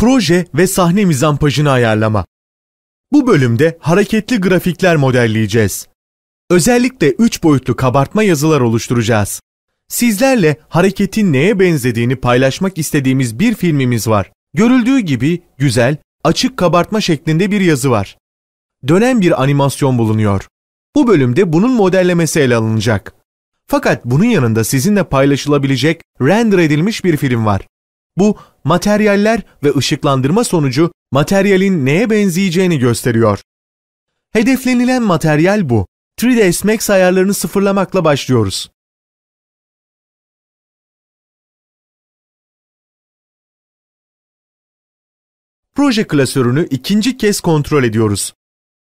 proje ve sahne mizampajını ayarlama. Bu bölümde hareketli grafikler modelleyeceğiz. Özellikle 3 boyutlu kabartma yazılar oluşturacağız. Sizlerle hareketin neye benzediğini paylaşmak istediğimiz bir filmimiz var. Görüldüğü gibi güzel, açık kabartma şeklinde bir yazı var. Dönen bir animasyon bulunuyor. Bu bölümde bunun modellemesi ele alınacak. Fakat bunun yanında sizinle paylaşılabilecek render edilmiş bir film var. Bu materyaller ve ışıklandırma sonucu materyalin neye benzeyeceğini gösteriyor. Hedeflenilen materyal bu. 3ds Max ayarlarını sıfırlamakla başlıyoruz. Proje klasörünü ikinci kez kontrol ediyoruz.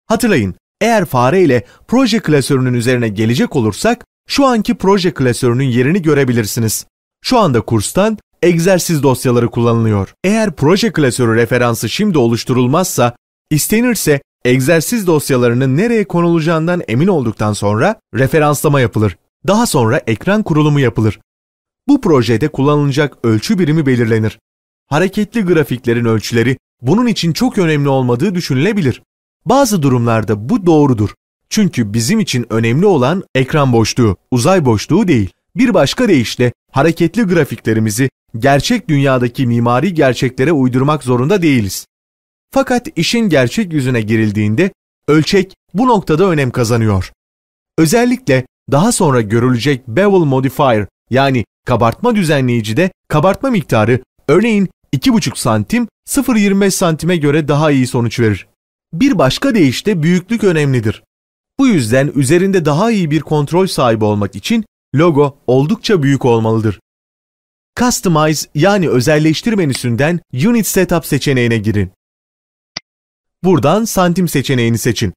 Hatırlayın, eğer fare ile proje klasörünün üzerine gelecek olursak, şu anki proje klasörünün yerini görebilirsiniz. Şu anda kurstan egzersiz dosyaları kullanılıyor. Eğer proje klasörü referansı şimdi oluşturulmazsa, istenirse egzersiz dosyalarının nereye konulacağından emin olduktan sonra referanslama yapılır. Daha sonra ekran kurulumu yapılır. Bu projede kullanılacak ölçü birimi belirlenir. Hareketli grafiklerin ölçüleri bunun için çok önemli olmadığı düşünülebilir. Bazı durumlarda bu doğrudur. Çünkü bizim için önemli olan ekran boşluğu, uzay boşluğu değil. Bir başka deyişle hareketli grafiklerimizi gerçek dünyadaki mimari gerçeklere uydurmak zorunda değiliz. Fakat işin gerçek yüzüne girildiğinde ölçek bu noktada önem kazanıyor. Özellikle daha sonra görülecek bevel modifier yani kabartma düzenleyicide kabartma miktarı örneğin 2,5 santim 0,25 santime göre daha iyi sonuç verir. Bir başka deyişle büyüklük önemlidir. Bu yüzden üzerinde daha iyi bir kontrol sahibi olmak için logo oldukça büyük olmalıdır. Customize yani özelleştir menüsünden Unit Setup seçeneğine girin. Buradan santim seçeneğini seçin.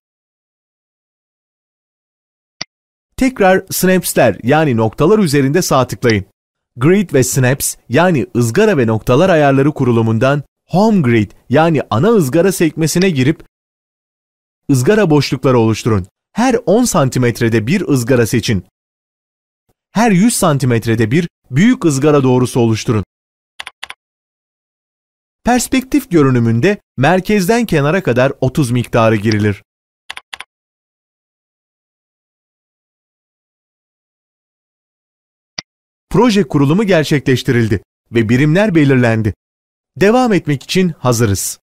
Tekrar snaps'ler yani noktalar üzerinde sağ tıklayın. Grid ve snaps yani ızgara ve noktalar ayarları kurulumundan Home Grid yani ana ızgara sekmesine girip ızgara boşlukları oluşturun. Her 10 santimetrede bir ızgara seçin her 100 santimetrede bir büyük ızgara doğrusu oluşturun. Perspektif görünümünde merkezden kenara kadar 30 miktarı girilir. Proje kurulumu gerçekleştirildi ve birimler belirlendi. Devam etmek için hazırız.